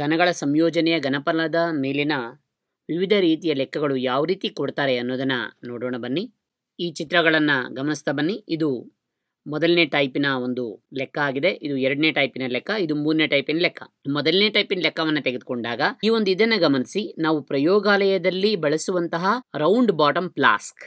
ಗಣಗಳ ಸಂಯೋಜನೆಯ ಗಣಪನದ ಮೇಲಿನ ವಿವಿಧ ರೀತಿಯ ಲೆಕ್ಕಗಳು ಯಾವ ರೀತಿ ಕೊಡ್ತಾರೆ ಅನ್ನೋದನ್ನು ನೋಡೋಣ ಬನ್ನಿ ಈ ಚಿತ್ರಗಳನ್ನು ಗಮನಿಸ್ತಾ ಬನ್ನಿ ಇದು ಮೊದಲನೇ ಟೈಪಿನ ಒಂದು ಲೆಕ್ಕ ಆಗಿದೆ ಇದು ಎರಡನೇ ಟೈಪಿನ ಲೆಕ್ಕ ಇದು ಮೂರನೇ ಟೈಪಿನ ಲೆಕ್ಕ ಮೊದಲನೇ ಟೈಪಿನ ಲೆಕ್ಕವನ್ನು ತೆಗೆದುಕೊಂಡಾಗ ಈ ಒಂದು ಇದನ್ನು ಗಮನಿಸಿ ನಾವು ಪ್ರಯೋಗಾಲಯದಲ್ಲಿ ಬಳಸುವಂತಹ ರೌಂಡ್ ಬಾಟಮ್ ಫ್ಲಾಸ್ಕ್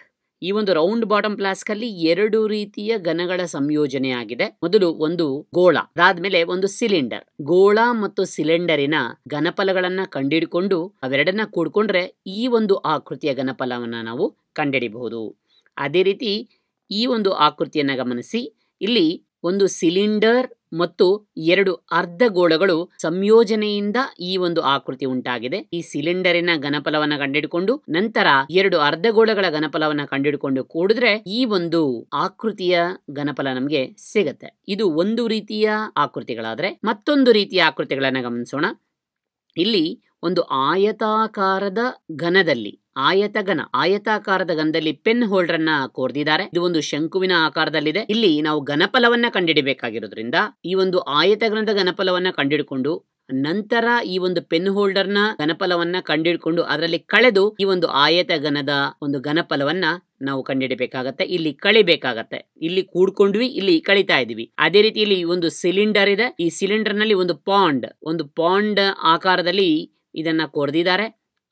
ಈ ಒಂದು ರೌಂಡ್ ಬಾಟಮ್ ಫ್ಲಾಸ್ಕ್ ಅಲ್ಲಿ ಎರಡು ರೀತಿಯ ಘನಗಳ ಸಂಯೋಜನೆ ಆಗಿದೆ ಮೊದಲು ಒಂದು ಗೋಳ ಅದಾದ್ಮೇಲೆ ಒಂದು ಸಿಲಿಂಡರ್ ಗೋಳ ಮತ್ತು ಸಿಲಿಂಡರಿನ ಘನಫಲಗಳನ್ನ ಕಂಡಿಡಿಕೊಂಡು ಅವೆರಡನ್ನ ಕೂಡ್ಕೊಂಡ್ರೆ ಈ ಒಂದು ಆಕೃತಿಯ ಘನಫಲವನ್ನ ನಾವು ಕಂಡಿಡಿಬಹುದು ಅದೇ ರೀತಿ ಈ ಒಂದು ಆಕೃತಿಯನ್ನ ಗಮನಿಸಿ ಇಲ್ಲಿ ಒಂದು ಸಿಲಿಂಡರ್ ಮತ್ತು ಎರಡು ಅರ್ಧಗೋಳಗಳು ಸಂಯೋಜನೆಯಿಂದ ಈ ಒಂದು ಆಕೃತಿ ಉಂಟಾಗಿದೆ ಈ ಸಿಲಿಂಡರಿನ ಘನಫಲವನ್ನ ಕಂಡಿಡಿಕೊಂಡು ನಂತರ ಎರಡು ಅರ್ಧಗೋಳಗಳ ಘನಫಲವನ್ನ ಕಂಡಿಡಿಕೊಂಡು ಕೂಡಿದ್ರೆ ಈ ಒಂದು ಆಕೃತಿಯ ಘನಫಲ ನಮಗೆ ಸಿಗತ್ತೆ ಇದು ಒಂದು ರೀತಿಯ ಆಕೃತಿಗಳಾದ್ರೆ ಮತ್ತೊಂದು ರೀತಿಯ ಆಕೃತಿಗಳನ್ನ ಗಮನಿಸೋಣ ಇಲ್ಲಿ ಒಂದು ಆಯತಾಕಾರದ ಘನದಲ್ಲಿ ಘನ ಆಯತಾಕಾರದ ಗನದಲ್ಲಿ ಪೆನ್ ಹೋಲ್ಡರ್ ಅನ್ನ ಕೋರ್ದಿದ್ದಾರೆ ಇದು ಒಂದು ಶಂಕುವಿನ ಆಕಾರದಲ್ಲಿದೆ ಇಲ್ಲಿ ನಾವು ಘನಫಲವನ್ನ ಕಂಡಿಡಿಬೇಕಾಗಿರೋದ್ರಿಂದ ಈ ಒಂದು ಆಯತಗನದ ಘನಫಲವನ್ನ ಕಂಡಿಡ್ಕೊಂಡು ನಂತರ ಈ ಒಂದು ಪೆನ್ ಹೋಲ್ಡರ್ ನ ಘನಫಲವನ್ನ ಕಂಡಿಡ್ಕೊಂಡು ಅದರಲ್ಲಿ ಕಳೆದು ಈ ಒಂದು ಆಯತಗನದ ಒಂದು ಘನಫಲವನ್ನ ನಾವು ಕಂಡಿಡಬೇಕಾಗತ್ತೆ ಇಲ್ಲಿ ಕಳಿಬೇಕಾಗತ್ತೆ ಇಲ್ಲಿ ಕೂಡ್ಕೊಂಡ್ವಿ ಇಲ್ಲಿ ಕಳಿತಾ ಇದೀವಿ ಅದೇ ರೀತಿ ಇಲ್ಲಿ ಒಂದು ಸಿಲಿಂಡರ್ ಇದೆ ಈ ಸಿಲಿಂಡರ್ ನಲ್ಲಿ ಒಂದು ಪಾಂಡ್ ಒಂದು ಪಾಂಡ್ ಆಕಾರದಲ್ಲಿ ಇದನ್ನ ಕೊರ್ದಿದ್ದಾರೆ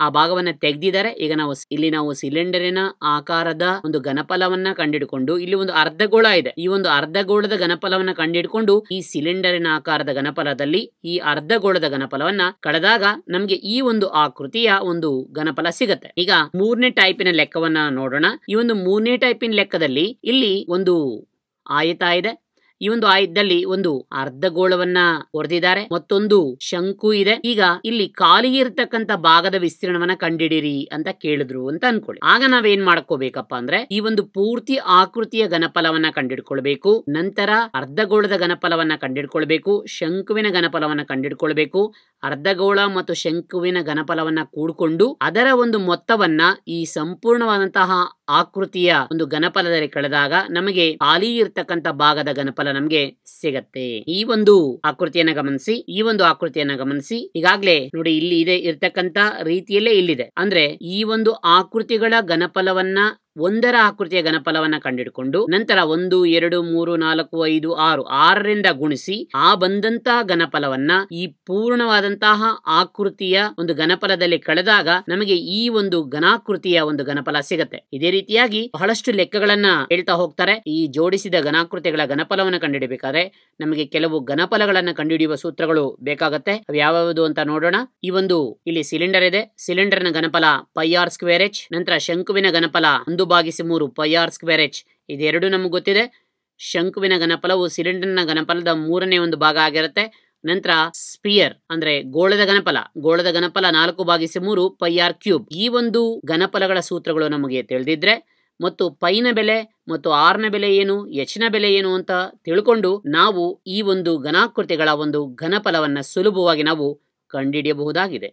ಆ ಭಾಗವನ್ನ ತೆಗೆದಿದ್ದಾರೆ ಈಗ ನಾವು ಇಲ್ಲಿ ನಾವು ಸಿಲಿಂಡರಿನ ಆಕಾರದ ಒಂದು ಘನಫಲವನ್ನ ಕಂಡಿಡ್ಕೊಂಡು ಇಲ್ಲಿ ಒಂದು ಅರ್ಧಗೋಳ ಇದೆ ಈ ಒಂದು ಅರ್ಧಗೋಳದ ಘನಫಲವನ್ನ ಕಂಡಿಡ್ಕೊಂಡು ಈ ಸಿಲಿಂಡರಿನ ಆಕಾರದ ಘನಫಲದಲ್ಲಿ ಈ ಅರ್ಧಗೋಳದ ಘನಫಲವನ್ನ ಕಳೆದಾಗ ನಮ್ಗೆ ಈ ಒಂದು ಆಕೃತಿಯ ಒಂದು ಘನಫಲ ಸಿಗತ್ತೆ ಈಗ ಮೂರನೇ ಟೈಪಿನ ಲೆಕ್ಕವನ್ನ ನೋಡೋಣ ಈ ಒಂದು ಮೂರನೇ ಟೈಪಿನ ಲೆಕ್ಕದಲ್ಲಿ ಇಲ್ಲಿ ಒಂದು ಆಯತ ಇದೆ ಈ ಒಂದು ಆಯುಧದಲ್ಲಿ ಒಂದು ಅರ್ಧಗೋಳವನ್ನ ಹೊರದಿದ್ದಾರೆ ಮತ್ತೊಂದು ಶಂಕು ಇದೆ ಈಗ ಇಲ್ಲಿ ಖಾಲಿ ಇರತಕ್ಕಂತ ಭಾಗದ ವಿಸ್ತೀರ್ಣವನ್ನ ಕಂಡಿಡಿರಿ ಅಂತ ಕೇಳಿದ್ರು ಅಂತ ಅನ್ಕೊಳ್ಳಿ ಆಗ ನಾವೇನ್ ಮಾಡ್ಕೋಬೇಕಪ್ಪ ಅಂದ್ರೆ ಈ ಒಂದು ಪೂರ್ತಿ ಆಕೃತಿಯ ಘನಫಲವನ್ನ ಕಂಡಿಡ್ಕೊಳ್ಬೇಕು ನಂತರ ಅರ್ಧಗೋಳದ ಘನಫಲವನ್ನ ಕಂಡಿಡ್ಕೊಳ್ಬೇಕು ಶಂಕುವಿನ ಘನಫಲವನ್ನ ಕಂಡಿಡ್ಕೊಳ್ಬೇಕು ಅರ್ಧಗೋಳ ಮತ್ತು ಶಂಕುವಿನ ಘನಫಲವನ್ನ ಕೂಡಿಕೊಂಡು ಅದರ ಒಂದು ಮೊತ್ತವನ್ನ ಈ ಸಂಪೂರ್ಣವಾದಂತಹ ಆಕೃತಿಯ ಒಂದು ಘನಫಲದಲ್ಲಿ ಕಳೆದಾಗ ನಮಗೆ ಖಾಲಿ ಇರತಕ್ಕಂತ ಭಾಗದ ಘನಫಲ ನಮಗೆ ಸಿಗತ್ತೆ ಈ ಒಂದು ಆಕೃತಿಯನ್ನ ಗಮನಿಸಿ ಈ ಒಂದು ಆಕೃತಿಯನ್ನ ಗಮನಿಸಿ ಈಗಾಗ್ಲೇ ನೋಡಿ ಇಲ್ಲಿ ಇದೆ ಇರ್ತಕ್ಕಂತ ರೀತಿಯಲ್ಲೇ ಇಲ್ಲಿದೆ ಅಂದ್ರೆ ಈ ಒಂದು ಆಕೃತಿಗಳ ಘನಫಲವನ್ನ ಒಂದರ ಆಕೃತಿಯ ಘನಫಲವನ್ನ ಕಂಡುಹಿಡಿಕೊಂಡು ನಂತರ ಒಂದು ಎರಡು ಮೂರು ನಾಲ್ಕು ಐದು ಆರು ಆರರಿಂದ ಗುಣಿಸಿ ಆ ಬಂದಂತಹ ಘನಫಲವನ್ನ ಈ ಪೂರ್ಣವಾದಂತಹ ಆಕೃತಿಯ ಒಂದು ಘನಫಲದಲ್ಲಿ ಕಳೆದಾಗ ನಮಗೆ ಈ ಒಂದು ಘನಾಕೃತಿಯ ಒಂದು ಘನಫಲ ಸಿಗತ್ತೆ ಇದೇ ರೀತಿಯಾಗಿ ಬಹಳಷ್ಟು ಲೆಕ್ಕಗಳನ್ನ ಹೇಳ್ತಾ ಹೋಗ್ತಾರೆ ಈ ಜೋಡಿಸಿದ ಘನಾಕೃತಿಗಳ ಘನಫಲವನ್ನು ಕಂಡುಹಿಡಬೇಕಾದ್ರೆ ನಮಗೆ ಕೆಲವು ಘನಫಲಗಳನ್ನು ಕಂಡುಹಿಡಿಯುವ ಸೂತ್ರಗಳು ಬೇಕಾಗತ್ತೆ ಅವು ಯಾವ್ಯಾವುದು ಅಂತ ನೋಡೋಣ ಈ ಒಂದು ಇಲ್ಲಿ ಸಿಲಿಂಡರ್ ಇದೆ ಸಿಲಿಂಡರ್ನ ಘನಫಲ ಪೈ ಆರ್ ಸ್ಕ್ವೇರ್ ಎಚ್ ನಂತರ ಶಂಕುವಿನ ಘನಫಲ ಒಂದು ಒಂದು ಭಾಗಿಸಿ ಮೂರು ಪೈಆರ್ ಸ್ಕ್ವೇರ್ ಎಚ್ ಇದೆರಡು ನಮಗೆ ಗೊತ್ತಿದೆ ಶಂಕುವಿನ ಘನಫಲವು ಸಿಲಿಂಡರ್ನ ಘನಫಲದ ಮೂರನೇ ಒಂದು ಭಾಗ ಆಗಿರುತ್ತೆ ನಂತರ ಸ್ಪಿಯರ್ ಅಂದ್ರೆ ಗೋಳದ ಘನಫಲ ಗೋಳದ ಘನಫಲ ನಾಲ್ಕು ಬಾಗಿಸಿ ಮೂರು ಪೈಆರ್ ಕ್ಯೂಬ್ ಈ ಒಂದು ಘನಫಲಗಳ ಸೂತ್ರಗಳು ನಮಗೆ ತಿಳಿದಿದ್ರೆ ಮತ್ತು ಪೈನ ಬೆಲೆ ಮತ್ತು ಆರ್ನ ಬೆಲೆ ಏನು ಹೆಚ್ಚಿನ ಬೆಲೆ ಏನು ಅಂತ ತಿಳ್ಕೊಂಡು ನಾವು ಈ ಒಂದು ಘನಾಕೃತಿಗಳ ಒಂದು ಘನಫಲವನ್ನ ಸುಲಭವಾಗಿ ನಾವು ಕಂಡುಹಿಡಿಯಬಹುದಾಗಿದೆ